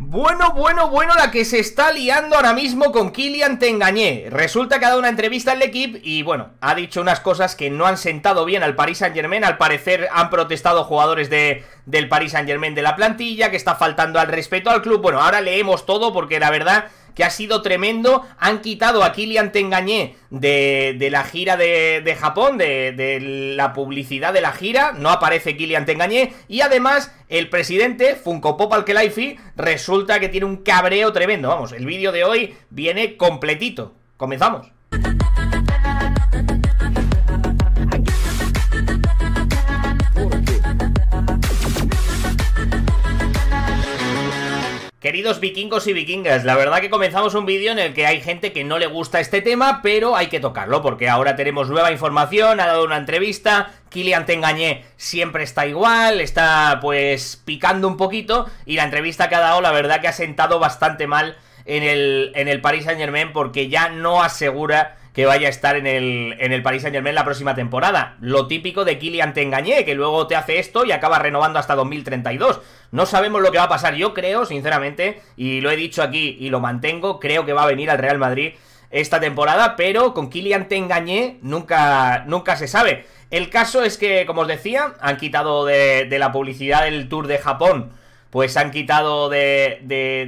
Bueno, bueno, bueno la que se está liando ahora mismo con Kylian Te engañé. Resulta que ha dado una entrevista al equipo y bueno, ha dicho unas cosas que no han sentado bien al Paris Saint Germain. Al parecer han protestado jugadores de, del Paris Saint Germain de la plantilla, que está faltando al respeto al club. Bueno, ahora leemos todo porque la verdad que ha sido tremendo. Han quitado a Kilian Tengañé de, la gira de, Japón, de, la publicidad de la gira. No aparece Kilian Tengañé. Y además, el presidente, Funko Popal Alkelaifi, resulta que tiene un cabreo tremendo. Vamos, el vídeo de hoy viene completito. Comenzamos. Queridos vikingos y vikingas, la verdad que comenzamos un vídeo en el que hay gente que no le gusta este tema, pero hay que tocarlo, porque ahora tenemos nueva información, ha dado una entrevista, Kilian Tengañé siempre está igual, está pues picando un poquito, y la entrevista que ha dado la verdad que ha sentado bastante mal en el, en el Paris Saint Germain, porque ya no asegura que vaya a estar en el, en el Paris Saint Germain la próxima temporada. Lo típico de Kylian Tengañé, que luego te hace esto y acaba renovando hasta 2032. No sabemos lo que va a pasar. Yo creo, sinceramente, y lo he dicho aquí y lo mantengo, creo que va a venir al Real Madrid esta temporada, pero con Kylian Tengañé nunca, nunca se sabe. El caso es que, como os decía, han quitado de, de la publicidad el Tour de Japón pues han quitado de,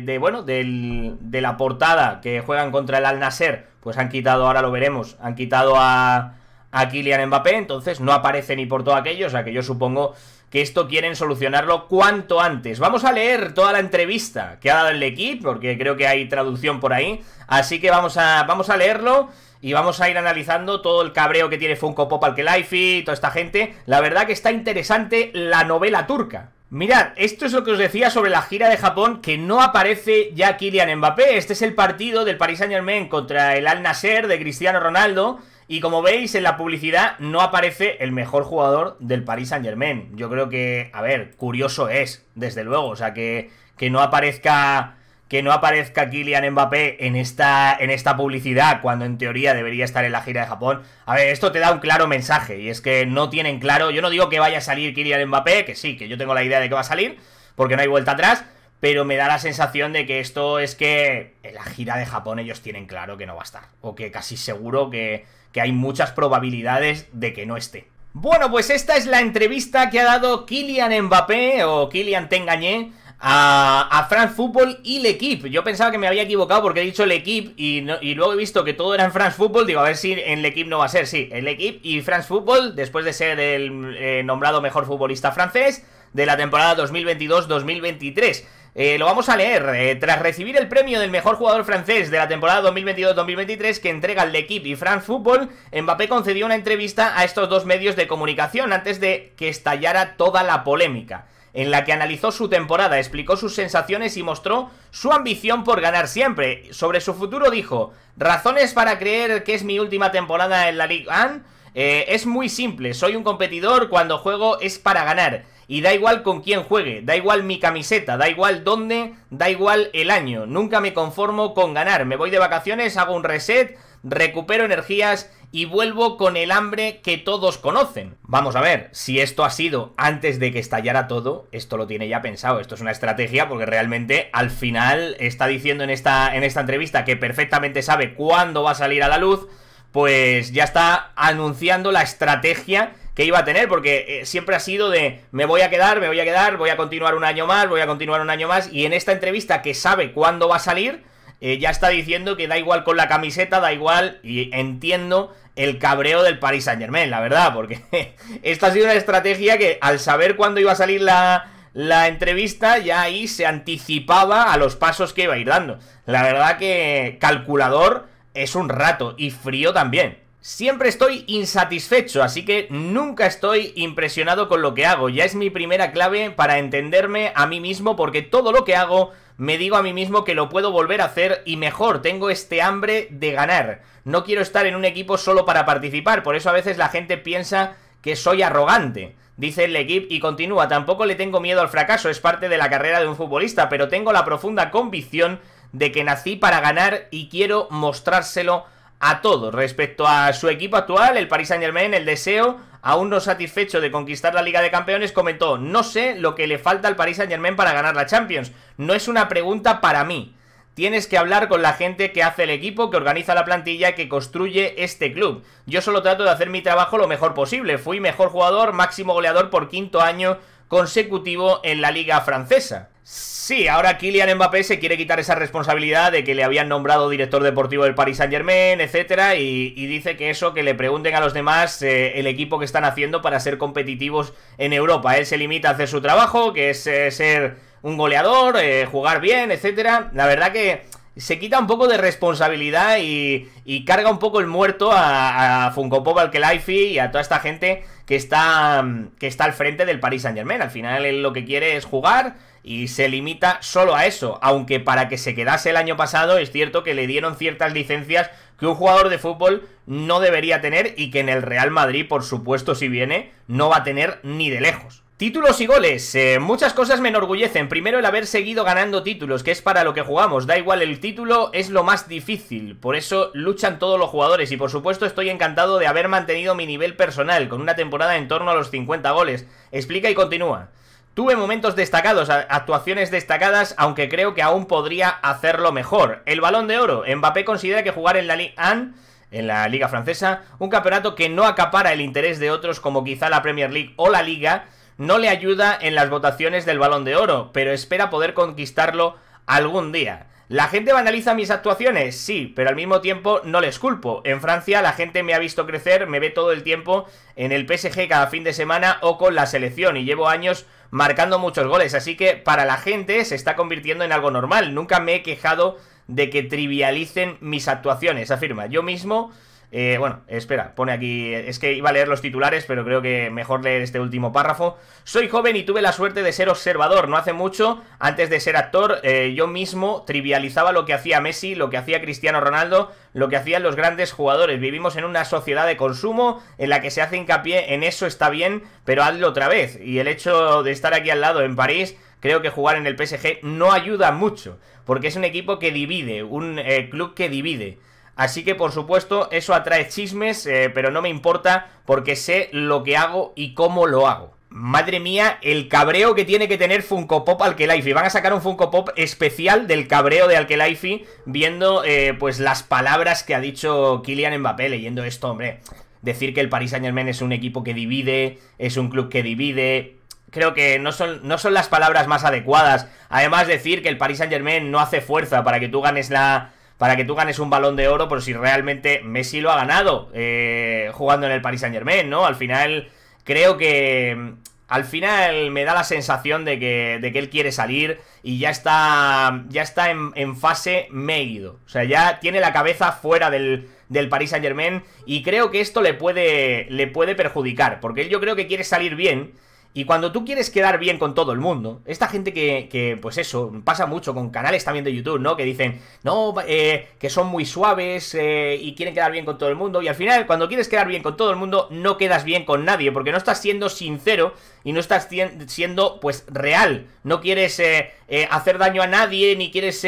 de, bueno, del, de la portada que juegan contra el Al Nasser, pues han quitado, ahora lo veremos, han quitado a, a Kylian Mbappé, entonces no aparece ni por todo aquello, o sea que yo supongo que esto quieren solucionarlo cuanto antes. Vamos a leer toda la entrevista que ha dado el equipo, porque creo que hay traducción por ahí, así que vamos a, vamos a leerlo y vamos a ir analizando todo el cabreo que tiene Funko Pop al y toda esta gente. La verdad que está interesante la novela turca. Mirad, esto es lo que os decía sobre la gira de Japón, que no aparece ya Kylian Mbappé. Este es el partido del Paris Saint Germain contra el Al Nasser de Cristiano Ronaldo. Y como veis en la publicidad no aparece el mejor jugador del Paris Saint Germain. Yo creo que, a ver, curioso es, desde luego. O sea, que, que no aparezca que no aparezca Kylian Mbappé en esta, en esta publicidad cuando en teoría debería estar en la gira de Japón. A ver, esto te da un claro mensaje y es que no tienen claro, yo no digo que vaya a salir Kylian Mbappé, que sí, que yo tengo la idea de que va a salir, porque no hay vuelta atrás, pero me da la sensación de que esto es que en la gira de Japón ellos tienen claro que no va a estar, o que casi seguro que, que hay muchas probabilidades de que no esté. Bueno, pues esta es la entrevista que ha dado Kylian Mbappé, o Kylian Tengañé, a, France Football y L'Equipe. Yo pensaba que me había equivocado porque he dicho L'Equipe y, luego he visto que todo era en France Football. Digo, a ver si en L'Equipe no va a ser. Sí, en L'Equipe y France Football, después de ser el eh, nombrado mejor futbolista francés de la temporada 2022-2023. Eh, lo vamos a leer. Eh, tras recibir el premio del mejor jugador francés de la temporada 2022-2023 que entrega el y France Football, Mbappé concedió una entrevista a estos dos medios de comunicación antes de que estallara toda la polémica en la que analizó su temporada, explicó sus sensaciones y mostró su ambición por ganar siempre. Sobre su futuro dijo, razones para creer que es mi última temporada en la liga 1 eh, es muy simple, soy un competidor, cuando juego es para ganar. Y da igual con quién juegue, da igual mi camiseta, da igual dónde, da igual el año. Nunca me conformo con ganar, me voy de vacaciones, hago un reset, recupero energías y vuelvo con el hambre que todos conocen. Vamos a ver, si esto ha sido antes de que estallara todo, esto lo tiene ya pensado, esto es una estrategia porque realmente al final está diciendo en esta, en esta entrevista que perfectamente sabe cuándo va a salir a la luz, pues ya está anunciando la estrategia que iba a tener, porque eh, siempre ha sido de me voy a quedar, me voy a quedar, voy a continuar un año más, voy a continuar un año más, y en esta entrevista que sabe cuándo va a salir, eh, ya está diciendo que da igual con la camiseta, da igual, y entiendo el cabreo del Paris Saint Germain, la verdad, porque esta ha sido una estrategia que al saber cuándo iba a salir la, la entrevista, ya ahí se anticipaba a los pasos que iba a ir dando. La verdad que calculador es un rato y frío también. Siempre estoy insatisfecho, así que nunca estoy impresionado con lo que hago. Ya es mi primera clave para entenderme a mí mismo porque todo lo que hago me digo a mí mismo que lo puedo volver a hacer y mejor, tengo este hambre de ganar. No quiero estar en un equipo solo para participar, por eso a veces la gente piensa que soy arrogante. Dice el equipo y continúa, tampoco le tengo miedo al fracaso, es parte de la carrera de un futbolista, pero tengo la profunda convicción de que nací para ganar y quiero mostrárselo a todo. Respecto a su equipo actual, el Paris Saint Germain, el deseo, aún no satisfecho de conquistar la Liga de Campeones, comentó, no sé lo que le falta al Paris Saint Germain para ganar la Champions. No es una pregunta para mí. Tienes que hablar con la gente que hace el equipo, que organiza la plantilla, que construye este club. Yo solo trato de hacer mi trabajo lo mejor posible. Fui mejor jugador, máximo goleador por quinto año consecutivo en la liga francesa. Sí, ahora Kylian Mbappé se quiere quitar esa responsabilidad de que le habían nombrado director deportivo del Paris Saint Germain, etcétera, y, dice que eso, que le pregunten a los demás eh, el equipo que están haciendo para ser competitivos en Europa. Él se limita a hacer su trabajo, que es eh, ser un goleador, eh, jugar bien, etcétera. La verdad que se quita un poco de responsabilidad y, carga un poco el muerto a, a Funko Pop, al Kelaifi y a toda esta gente que está, que está al frente del Paris Saint Germain. Al final él lo que quiere es jugar y se limita solo a eso. Aunque para que se quedase el año pasado es cierto que le dieron ciertas licencias que un jugador de fútbol no debería tener y que en el Real Madrid, por supuesto, si viene, no va a tener ni de lejos. Títulos y goles. Eh, muchas cosas me enorgullecen. Primero el haber seguido ganando títulos, que es para lo que jugamos. Da igual el título, es lo más difícil. Por eso luchan todos los jugadores. Y por supuesto estoy encantado de haber mantenido mi nivel personal, con una temporada en torno a los 50 goles. Explica y continúa. Tuve momentos destacados, actuaciones destacadas, aunque creo que aún podría hacerlo mejor. El balón de oro. Mbappé considera que jugar en la Ligue 1 en la liga francesa, un campeonato que no acapara el interés de otros como quizá la Premier League o la Liga, no le ayuda en las votaciones del Balón de Oro, pero espera poder conquistarlo algún día. ¿La gente banaliza mis actuaciones? Sí, pero al mismo tiempo no les culpo. En Francia la gente me ha visto crecer, me ve todo el tiempo en el PSG cada fin de semana o con la selección y llevo años marcando muchos goles, así que para la gente se está convirtiendo en algo normal. Nunca me he quejado de que trivialicen mis actuaciones, afirma. Yo mismo eh, bueno, espera, pone aquí, es que iba a leer los titulares, pero creo que mejor leer este último párrafo. Soy joven y tuve la suerte de ser observador. No hace mucho, antes de ser actor, eh, yo mismo trivializaba lo que hacía Messi, lo que hacía Cristiano Ronaldo, lo que hacían los grandes jugadores. Vivimos en una sociedad de consumo en la que se hace hincapié en eso está bien, pero hazlo otra vez. Y el hecho de estar aquí al lado en París creo que jugar en el PSG no ayuda mucho, porque es un equipo que divide, un eh, club que divide. Así que, por supuesto, eso atrae chismes, eh, pero no me importa porque sé lo que hago y cómo lo hago. Madre mía, el cabreo que tiene que tener Funko Pop Alkelife. Van a sacar un Funko Pop especial del cabreo de Alkelife viendo eh, pues las palabras que ha dicho Kylian Mbappé leyendo esto, hombre. Decir que el Paris Saint-Germain es un equipo que divide, es un club que divide, creo que no son, no son las palabras más adecuadas. Además, decir que el Paris Saint Germain no hace fuerza para que tú ganes la, para que tú ganes un balón de oro, pero si realmente Messi lo ha ganado eh, jugando en el Paris Saint Germain, ¿no? Al final, creo que mm, al final me da la sensación de que, de que, él quiere salir y ya está, ya está en, fase Meido. O sea, ya tiene la cabeza fuera del, del Paris Saint Germain y creo que esto le puede, le puede perjudicar, porque él yo creo que quiere salir bien y cuando tú quieres quedar bien con todo el mundo, esta gente que, pues eso, pasa mucho con canales también de YouTube, ¿no? Que dicen, no, eh, que son muy suaves eh, y quieren quedar bien con todo el mundo. Y al final, cuando quieres quedar bien con todo el mundo, no quedas bien con nadie, porque no estás siendo sincero y no estás siendo, pues, real. No quieres eh, hacer daño a nadie, ni quieres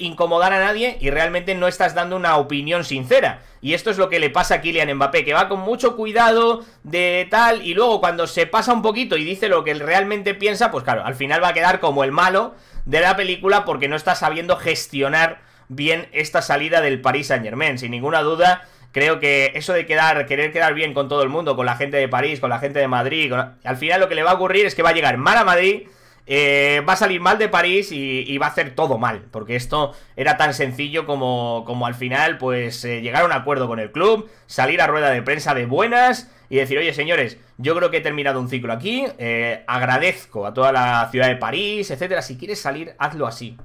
incomodar a nadie, y realmente no estás dando una opinión sincera. Y esto es lo que le pasa a Kylian Mbappé, que va con mucho cuidado de tal, y luego cuando se pasa un poquito y dice lo que él realmente piensa, pues claro, al final va a quedar como el malo de la película porque no está sabiendo gestionar bien esta salida del Paris Saint Germain. Sin ninguna duda, creo que eso de quedar, querer quedar bien con todo el mundo, con la gente de París, con la gente de Madrid, al final lo que le va a ocurrir es que va a llegar mal a Madrid eh, va a salir mal de París y, va a hacer todo mal, porque esto era tan sencillo como, como al final pues eh, llegar a un acuerdo con el club, salir a rueda de prensa de buenas y decir, oye señores, yo creo que he terminado un ciclo aquí, eh, agradezco a toda la ciudad de París, etcétera, si quieres salir, hazlo así.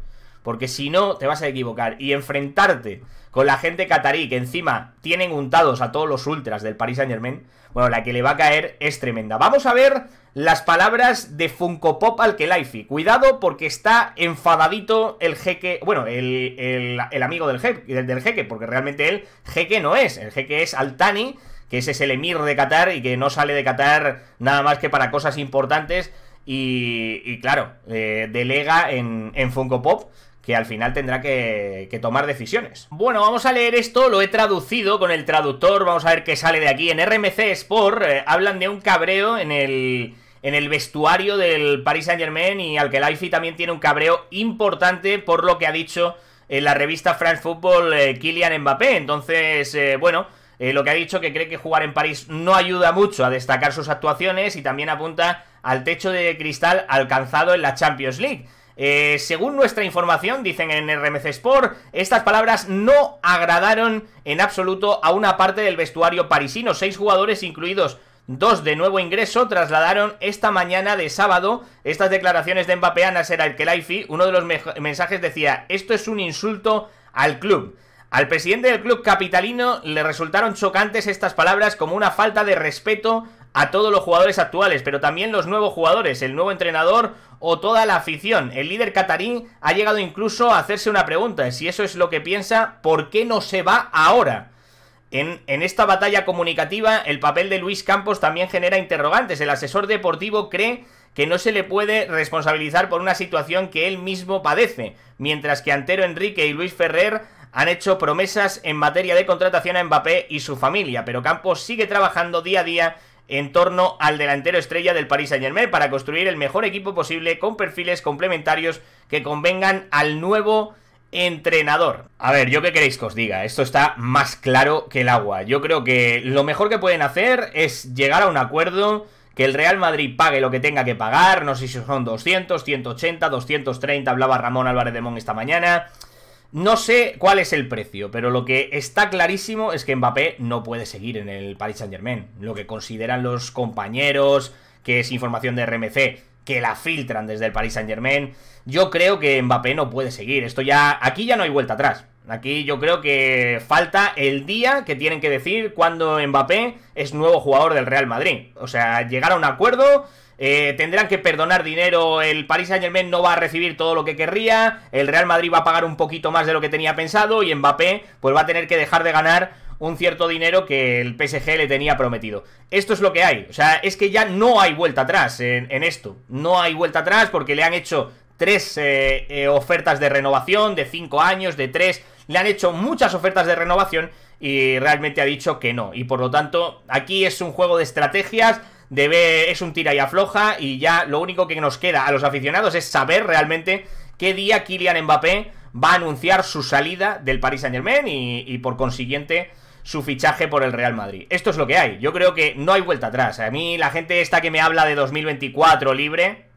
Porque si no, te vas a equivocar. Y enfrentarte con la gente catarí, que encima tienen untados a todos los ultras del Paris Saint Germain, bueno, la que le va a caer es tremenda. Vamos a ver las palabras de Funko Pop al Kelaifi. Cuidado porque está enfadadito el jeque, bueno, el, amigo del jeque, del jeque, porque realmente él jeque no es, el jeque es Altani, que ese es el emir de Qatar y que no sale de Qatar nada más que para cosas importantes. Y, claro, eh, delega en, en Funko Pop que al final tendrá que, tomar decisiones. Bueno, vamos a leer esto, lo he traducido con el traductor, vamos a ver qué sale de aquí. En RMC Sport eh, hablan de un cabreo en el, en el vestuario del Paris Saint-Germain y al que Laifi también tiene un cabreo importante por lo que ha dicho en eh, la revista France Football eh, Kylian Mbappé. Entonces, bueno... lo que ha dicho que cree que jugar en París no ayuda mucho a destacar sus actuaciones y también apunta al techo de cristal alcanzado en la Champions League. Eh, según nuestra información, dicen en RMC Sport, estas palabras no agradaron en absoluto a una parte del vestuario parisino. Seis jugadores, incluidos dos de nuevo ingreso, trasladaron esta mañana de sábado estas declaraciones de Mbappé a el Al-Khelaifi. Uno de los mensajes decía, esto es un insulto al club. Al presidente del club capitalino le resultaron chocantes estas palabras como una falta de respeto a todos los jugadores actuales, pero también los nuevos jugadores, el nuevo entrenador o toda la afición. El líder catarín ha llegado incluso a hacerse una pregunta, si eso es lo que piensa, ¿por qué no se va ahora? En, en, esta batalla comunicativa, el papel de Luis Campos también genera interrogantes. El asesor deportivo cree que no se le puede responsabilizar por una situación que él mismo padece, mientras que Antero Enrique y Luis Ferrer han hecho promesas en materia de contratación a Mbappé y su familia, pero Campos sigue trabajando día a día en torno al delantero estrella del Paris Saint Germain para construir el mejor equipo posible con perfiles complementarios que convengan al nuevo entrenador. A ver, yo qué queréis que os diga, esto está más claro que el agua. Yo creo que lo mejor que pueden hacer es llegar a un acuerdo que el Real Madrid pague lo que tenga que pagar, no sé si son 200, 180, 230, hablaba Ramón Álvarez de Mon esta mañana. No sé cuál es el precio, pero lo que está clarísimo es que Mbappé no puede seguir en el Paris Saint-Germain. Lo que consideran los compañeros, que es información de RMC, que la filtran desde el Paris Saint-Germain. Yo creo que Mbappé no puede seguir. Esto ya. Aquí ya no hay vuelta atrás. Aquí yo creo que falta el día que tienen que decir cuando Mbappé es nuevo jugador del Real Madrid. O sea, llegar a un acuerdo eh, tendrán que perdonar dinero. El Paris Saint Germain no va a recibir todo lo que querría. El Real Madrid va a pagar un poquito más de lo que tenía pensado. Y Mbappé, pues va a tener que dejar de ganar un cierto dinero que el PSG le tenía prometido. Esto es lo que hay. O sea, es que ya no hay vuelta atrás en, esto. No hay vuelta atrás porque le han hecho tres eh, eh, ofertas de renovación, de cinco años, de tres. Le han hecho muchas ofertas de renovación y realmente ha dicho que no. Y por lo tanto, aquí es un juego de estrategias es un tira y afloja y ya lo único que nos queda a los aficionados es saber realmente qué día Kylian Mbappé va a anunciar su salida del Paris Saint Germain y, y por consiguiente su fichaje por el Real Madrid. Esto es lo que hay. Yo creo que no hay vuelta atrás. A mí la gente esta que me habla de 2024 libre,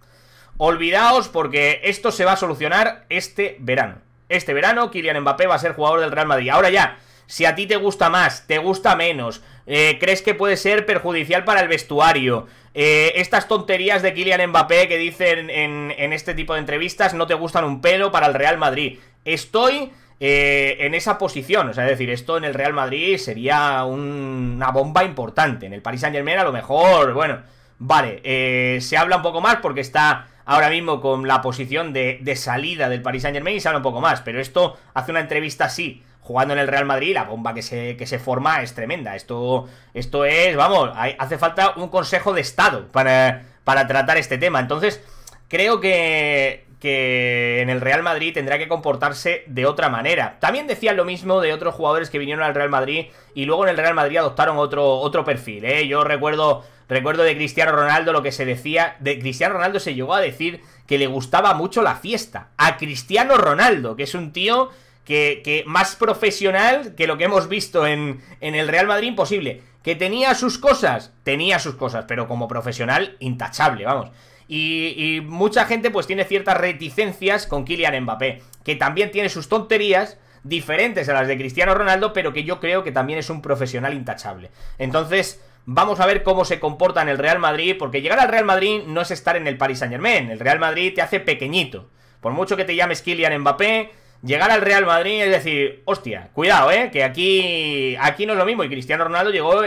olvidaos porque esto se va a solucionar este verano. Este verano Kylian Mbappé va a ser jugador del Real Madrid. Ahora ya, si a ti te gusta más, te gusta menos, eh, crees que puede ser perjudicial para el vestuario. Eh, estas tonterías de Kylian Mbappé que dicen en, este tipo de entrevistas no te gustan un pelo para el Real Madrid. Estoy eh, en esa posición, o sea, es decir, esto en el Real Madrid sería una bomba importante. En el Paris Saint Germain a lo mejor, bueno, vale, se habla un poco más porque está ahora mismo con la posición de, de salida del Paris Saint Germain y se habla un poco más, pero esto hace una entrevista así jugando en el Real Madrid, la bomba que se, que se forma es tremenda. Esto, esto es, vamos, hace falta un consejo de Estado para, para tratar este tema. Entonces, creo que, que en el Real Madrid tendrá que comportarse de otra manera. También decían lo mismo de otros jugadores que vinieron al Real Madrid y luego en el Real Madrid adoptaron otro, otro perfil. ¿eh? Yo recuerdo, recuerdo de Cristiano Ronaldo lo que se decía. De Cristiano Ronaldo se llegó a decir que le gustaba mucho la fiesta. A Cristiano Ronaldo, que es un tío que, más profesional que lo que hemos visto en, el Real Madrid, imposible. Que tenía sus cosas, tenía sus cosas, pero como profesional, intachable, vamos. Y, y, mucha gente pues tiene ciertas reticencias con Kylian Mbappé, que también tiene sus tonterías diferentes a las de Cristiano Ronaldo, pero que yo creo que también es un profesional intachable. Entonces, vamos a ver cómo se comporta en el Real Madrid, porque llegar al Real Madrid no es estar en el Paris Saint Germain, el Real Madrid te hace pequeñito. Por mucho que te llames Kylian Mbappé, llegar al Real Madrid es decir, hostia, cuidado, ¿eh? Que aquí, aquí no es lo mismo. Y Cristiano Ronaldo llegó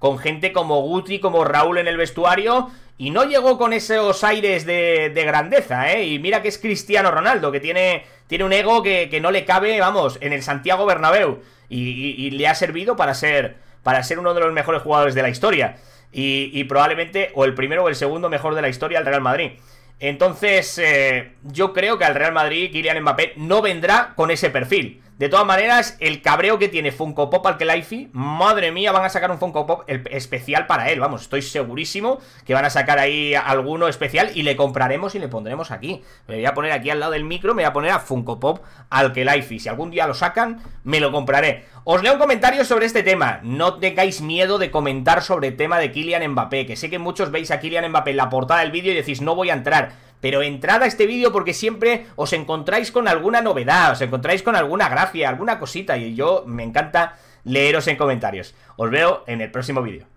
con, gente como Guti, como Raúl en el vestuario. Y no llegó con esos aires de, grandeza, ¿eh? Y mira que es Cristiano Ronaldo, que tiene, tiene un ego que, no le cabe, vamos, en el Santiago Bernabéu. Y, le ha servido para ser, para ser uno de los mejores jugadores de la historia. Y, y probablemente o el primero o el segundo mejor de la historia al Real Madrid. Entonces, eh, yo creo que al Real Madrid Kylian Mbappé no vendrá con ese perfil. De todas maneras, el cabreo que tiene Funko Pop al Kelaifi, madre mía, van a sacar un Funko Pop especial para él, vamos, estoy segurísimo que van a sacar ahí alguno especial y le compraremos y le pondremos aquí. Me voy a poner aquí al lado del micro, me voy a poner a Funko Pop al Kelaifi. Si algún día lo sacan, me lo compraré. Os leo un comentario sobre este tema. No tengáis miedo de comentar sobre el tema de Kylian Mbappé, que sé que muchos veis a Kylian Mbappé en la portada del vídeo y decís, no voy a entrar pero entrad a este vídeo porque siempre os encontráis con alguna novedad, os encontráis con alguna gracia, alguna cosita y yo me encanta leeros en comentarios. Os veo en el próximo vídeo.